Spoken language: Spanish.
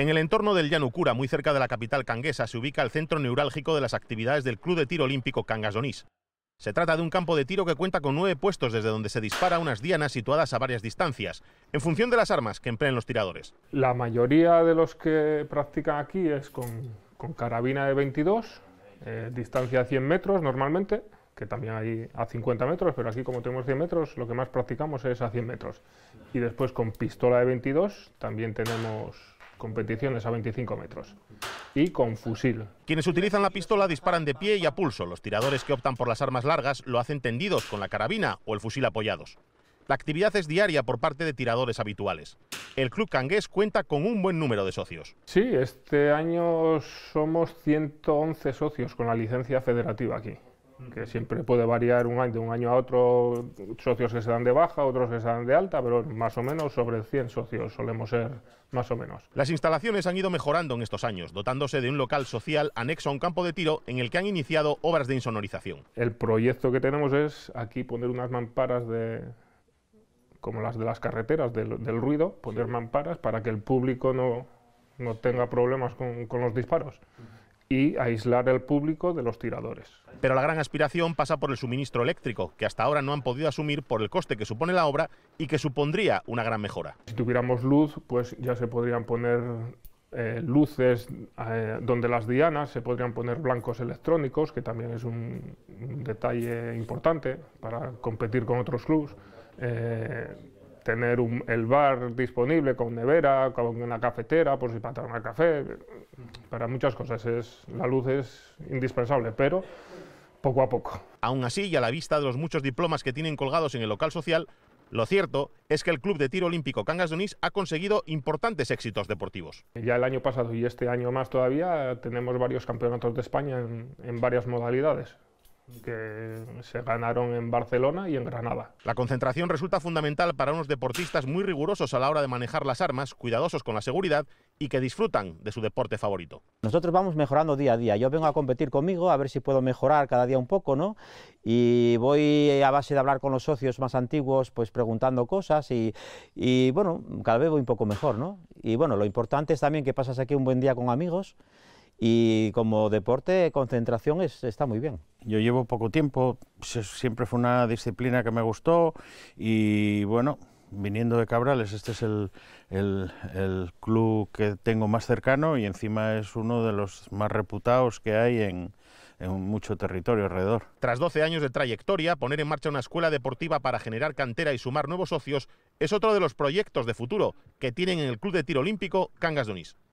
En el entorno del Llanucura, muy cerca de la capital canguesa, se ubica el centro neurálgico de las actividades del Club de Tiro Olímpico Cangasonís. Se trata de un campo de tiro que cuenta con nueve puestos desde donde se dispara unas dianas situadas a varias distancias, en función de las armas que empleen los tiradores. La mayoría de los que practican aquí es con, carabina de 22, eh, distancia de 100 metros normalmente, que también hay a 50 metros, pero aquí como tenemos 100 metros, lo que más practicamos es a 100 metros. Y después con pistola de 22 también tenemos Competiciones a 25 metros y con fusil. Quienes utilizan la pistola disparan de pie y a pulso. Los tiradores que optan por las armas largas lo hacen tendidos con la carabina o el fusil apoyados. La actividad es diaria por parte de tiradores habituales. El Club Cangués cuenta con un buen número de socios. Sí, este año somos 111 socios con la licencia federativa aquí que siempre puede variar un año, de un año a otro, socios que se dan de baja, otros que se dan de alta, pero más o menos sobre 100 socios solemos ser más o menos. Las instalaciones han ido mejorando en estos años, dotándose de un local social anexo a un campo de tiro en el que han iniciado obras de insonorización. El proyecto que tenemos es aquí poner unas mamparas de como las de las carreteras del, del ruido, poner mamparas para que el público no, no tenga problemas con, con los disparos y aislar el público de los tiradores. Pero la gran aspiración pasa por el suministro eléctrico, que hasta ahora no han podido asumir por el coste que supone la obra y que supondría una gran mejora. Si tuviéramos luz, pues ya se podrían poner eh, luces eh, donde las dianas, se podrían poner blancos electrónicos, que también es un, detalle importante para competir con otros clubs. Eh, tener el bar disponible con nevera, con una cafetera, por si para tomar café, para muchas cosas. Es, la luz es indispensable, pero poco a poco. Aún así, y a la vista de los muchos diplomas que tienen colgados en el local social, lo cierto es que el Club de Tiro Olímpico Cangas de Onís ha conseguido importantes éxitos deportivos. Ya el año pasado y este año más todavía tenemos varios campeonatos de España en varias modalidades que se ganaron en Barcelona y en Granada. La concentración resulta fundamental para unos deportistas muy rigurosos a la hora de manejar las armas, cuidadosos con la seguridad y que disfrutan de su deporte favorito. Nosotros vamos mejorando día a día. Yo vengo a competir conmigo a ver si puedo mejorar cada día un poco, ¿no? Y voy a base de hablar con los socios más antiguos, pues preguntando cosas y, bueno, cada vez voy un poco mejor, ¿no? Y bueno, lo importante es también que pasas aquí un buen día con amigos y como deporte concentración está muy bien. Yo llevo poco tiempo, siempre fue una disciplina que me gustó y bueno, viniendo de Cabrales, este es el, club que tengo más cercano y encima es uno de los más reputados que hay en, en mucho territorio alrededor. Tras 12 años de trayectoria, poner en marcha una escuela deportiva para generar cantera y sumar nuevos socios es otro de los proyectos de futuro que tienen en el Club de Tiro Olímpico Cangas de Unís.